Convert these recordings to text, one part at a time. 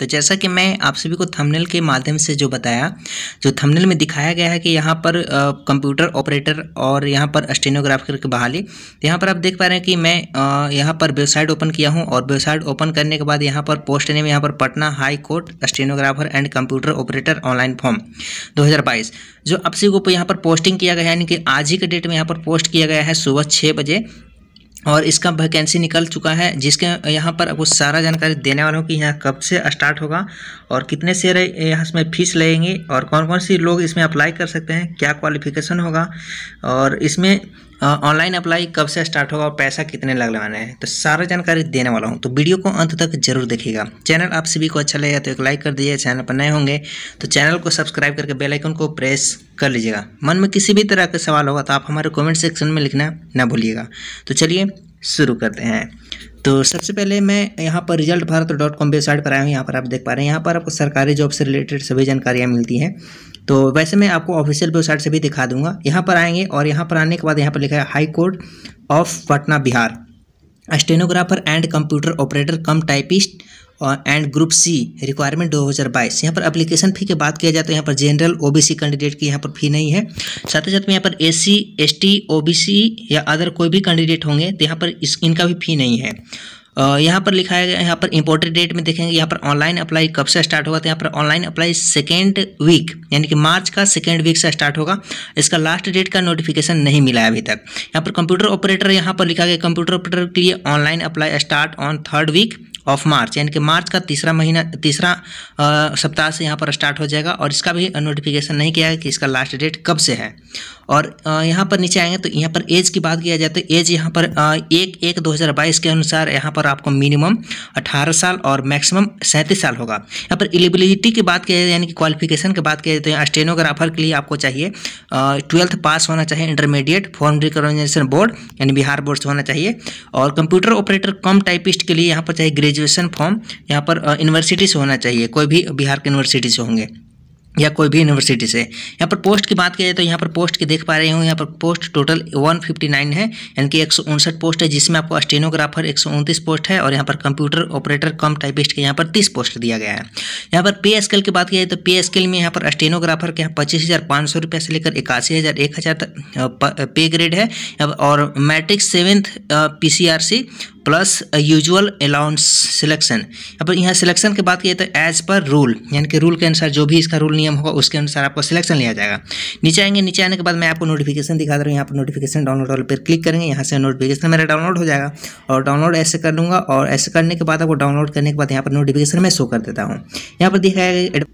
तो जैसा कि मैं आप सभी को थंबनेल के माध्यम से जो बताया जो थंबनेल में दिखाया गया है कि यहाँ पर कंप्यूटर ऑपरेटर और यहाँ पर स्टेनोग्राफर की बहाली यहाँ पर आप देख पा रहे हैं कि मैं यहाँ पर वेबसाइट ओपन किया हूँ और वेबसाइट ओपन करने के बाद यहाँ पर पोस्ट नेम यहाँ पर Patna high court stenographer and computer operator online form दो जो आप सभी को यहाँ पर पोस्टिंग किया गया है यानी कि आज ही के डेट में यहाँ पर पोस्ट किया गया है सुबह छः बजे और इसका वैकेंसी निकल चुका है जिसके यहाँ पर आपको सारा जानकारी देने वाला हूँ कि यहाँ कब से स्टार्ट होगा और कितने से यहाँ इसमें फीस लगेंगी और कौन कौन सी लोग इसमें अप्लाई कर सकते हैं क्या क्वालिफिकेशन होगा और इसमें ऑनलाइन अप्लाई कब से स्टार्ट होगा और पैसा कितने लग लगाने हैं तो सारा जानकारी देने वाला हूँ तो वीडियो को अंत तक जरूर देखिएगा चैनल आप सभी को अच्छा लगेगा तो एक लाइक कर दीजिए चैनल पर नए होंगे तो चैनल को सब्सक्राइब करके बेलाइकन को प्रेस कर लीजिएगा मन में किसी भी तरह का सवाल होगा तो आप हमारे कॉमेंट सेक्शन में लिखना ना भूलिएगा तो चलिए शुरू करते हैं तो सबसे पहले मैं यहाँ पर result Bharat dot com website पर आया हूँ यहाँ पर आप देख पा रहे हैं यहाँ पर आपको सरकारी जॉब से रिलेटेड सभी जानकारियाँ मिलती हैं तो वैसे मैं आपको ऑफिशियल वेबसाइट से भी दिखा दूंगा यहाँ पर आएंगे और यहाँ पर आने के बाद यहाँ पर लिखा है high court of Patna Bihar stenographer and computer operator cum typist and group C requirement 2022 यहाँ पर अप्लीकेशन फ़ी की बात किया जाए तो यहाँ पर जनरल ओबीसी कैंडिडेट की यहाँ पर फ़ी नहीं है साथ ही साथ में यहाँ पर S C S T O B C या अदर कोई भी कैंडिडेट होंगे तो यहाँ पर इस इनका भी फ़ी नहीं है यहाँ पर लिखा है यहाँ पर इम्पोर्टेड डेट में देखेंगे यहाँ पर ऑनलाइन अप्लाई कब से स्टार्ट होगा तो यहाँ पर ऑनलाइन अप्लाई सेकेंड वीक यानी कि मार्च का सेकेंड वीक से स्टार्ट होगा इसका लास्ट डेट का नोटिफिकेशन नहीं मिला है अभी तक यहाँ पर कंप्यूटर ऑपरेटर यहाँ पर लिखा गया कंप्यूटर ऑपरेटर के लिए online apply start on third week of March यानी कि मार्च का तीसरा महीना तीसरा सप्ताह से यहाँ पर स्टार्ट हो जाएगा और इसका भी नोटिफिकेशन नहीं किया है कि इसका लास्ट डेट कब से है और यहाँ पर नीचे आएंगे तो यहाँ पर एज की बात किया जाए तो एज यहाँ पर एक एक 2022 के अनुसार यहाँ पर आपको मिनिमम 18 साल और मैक्सिमम सैंतीस साल होगा यहाँ पर एलिबिलिटी की बात किया जाए यानी कि क्वालिफिकेशन की बात किया जाए तो यहाँ स्टेनोग्राफर के लिए आपको चाहिए ट्वेल्थ पास होना चाहिए इंटरमीडिएट फॉर्म रिकॉर्गनाइजेशन बोर्ड यानी बिहार बोर्ड से होना चाहिए और कंप्यूटर ऑपरेटर कम टाइपिस्ट के लिए यहाँ पर चाहिए ग्रेजुएट ग्रेजुएशन फॉर्म यहाँ पर यूनिवर्सिटी से होना चाहिए कोई भी बिहार के यूनिवर्सिटी से होंगे या कोई भी यूनिवर्सिटी से यहाँ पर पोस्ट की बात की जाए तो यहाँ पर पोस्ट की देख पा रहे हूँ यहाँ पर पोस्ट टोटल 159 है यानी कि एक पोस्ट है जिसमें आपको स्टेनोग्राफर एक पोस्ट है और यहाँ पर कंप्यूटर ऑपरेटर कम टाइपिस्ट के यहाँ पर 30 पोस्ट दिया गया है यहाँ पर पे स्केल की बात की जाए तो पे स्केल में यहाँ पर स्टेनोग्राफर के यहाँ पच्चीस से लेकर इक्यासी हज़ार हजार पे ग्रेड है और matric seventh P plus usual allowance selection यहाँ पर यहाँ सिलेक्शन की बात की तो एज पर रूल यानी कि रूल के अनुसार जो भी इसका रूल नियम होगा उसके अनुसार आपको सिलेक्शन लिया जाएगा नीचे आएंगे नीचे आने के बाद मैं आपको नोटिफिकेशन दिखा दे रहा हूँ यहाँ पर नोटिफिकेशन डाउनलोड वाले पर क्लिक करेंगे यहाँ से नोटिफिकेशन मेरा डाउनलोड हो जाएगा और डाउनलोड ऐसे कर लूँगा और ऐसे करने के बाद आपको डाउनलोड करने के बाद यहाँ पर नोटिफिकेशन मैं शो कर देता हूँ यहाँ पर दिखाया गया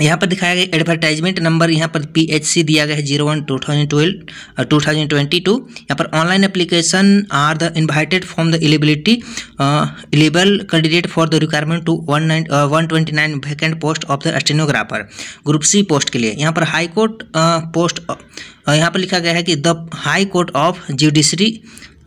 यहाँ पर दिखाया गया एडवर्टाइजमेंट नंबर यहाँ पर पीएचसी दिया गया है zero one two thousand twelve two thousand twenty two यहाँ पर online application are the invited from the eligibility eligible candidate for the requirement two one nine one twenty nine vacant post of the stenographer group C post के लिए यहाँ पर high court post यहाँ पर लिखा गया है कि the high court of judiciary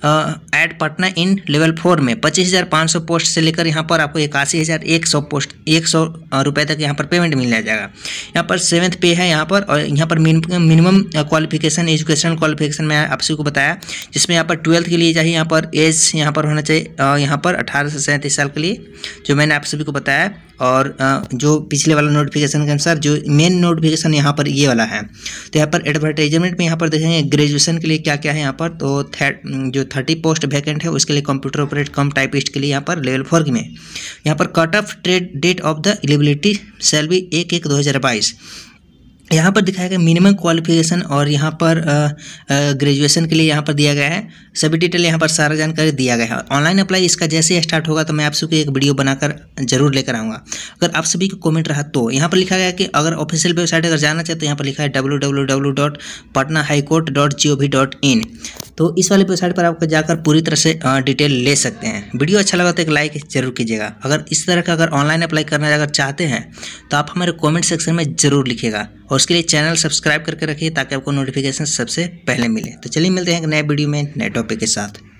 at Patna in level four में पच्चीस हज़ार पाँच सौ पोस्ट से लेकर यहाँ पर आपको इक्यासी हज़ार एक सौ पोस्ट एक सौ रुपये तक यहाँ पर पेमेंट मिल जाएगा यहाँ पर सेवन्थ पे है यहाँ पर और यहाँ पर मिनिमम क्वालिफिकेशन एजुकेशन क्वालिफिकेशन मैं आपसे को बताया जिसमें यहाँ पर ट्वेल्थ के लिए चाहिए यहाँ पर एज यहाँ पर होना चाहिए यहाँ पर अठारह से सैंतीस साल के लिए जो मैंने आप सभी को बताया और जो पिछले वाला नोटिफिकेशन के अनुसार जो मेन नोटिफिकेशन यहाँ पर ये वाला है तो यहाँ पर एडवर्टाइजमेंट में यहाँ पर देखेंगे ग्रेजुएशन के लिए क्या क्या है यहाँ पर तो थर्ड जो थर्टी पोस्ट वैकेंट है उसके लिए कंप्यूटर ऑपरेट कम टाइपिस्ट के लिए यहाँ पर लेवल फोर में यहाँ पर cut off trade date of the eligibility cell एक एक दो हज़ार बाईस यहाँ पर दिखाया गया मिनिमम क्वालिफिकेशन और यहाँ पर ग्रेजुएशन के लिए यहाँ पर दिया गया है सभी डिटेल यहाँ पर सारा जानकारी दिया गया है ऑनलाइन अप्लाई इसका जैसे ही स्टार्ट होगा तो मैं आप सबको एक वीडियो बनाकर जरूर लेकर आऊँगा अगर आप सभी को कमेंट रहा तो यहाँ पर लिखा गया कि अगर ऑफिशियल वेबसाइट अगर जाना चाहे तो यहाँ पर लिखा है W W W dot Patna dot G O V dot in तो इस वाले वेबसाइट पर आप जाकर पूरी तरह से डिटेल ले सकते हैं वीडियो अच्छा लगा तो एक लाइक जरूर कीजिएगा अगर इस तरह का अगर ऑनलाइन अप्लाई करना अगर चाहते हैं तो आप हमारे कॉमेंट सेक्शन में ज़रूर लिखिएगा और उसके लिए चैनल सब्सक्राइब करके रखिए ताकि आपको नोटिफिकेशन सबसे पहले मिले तो चलिए मिलते हैं एक नए वीडियो में नए टॉपिक के साथ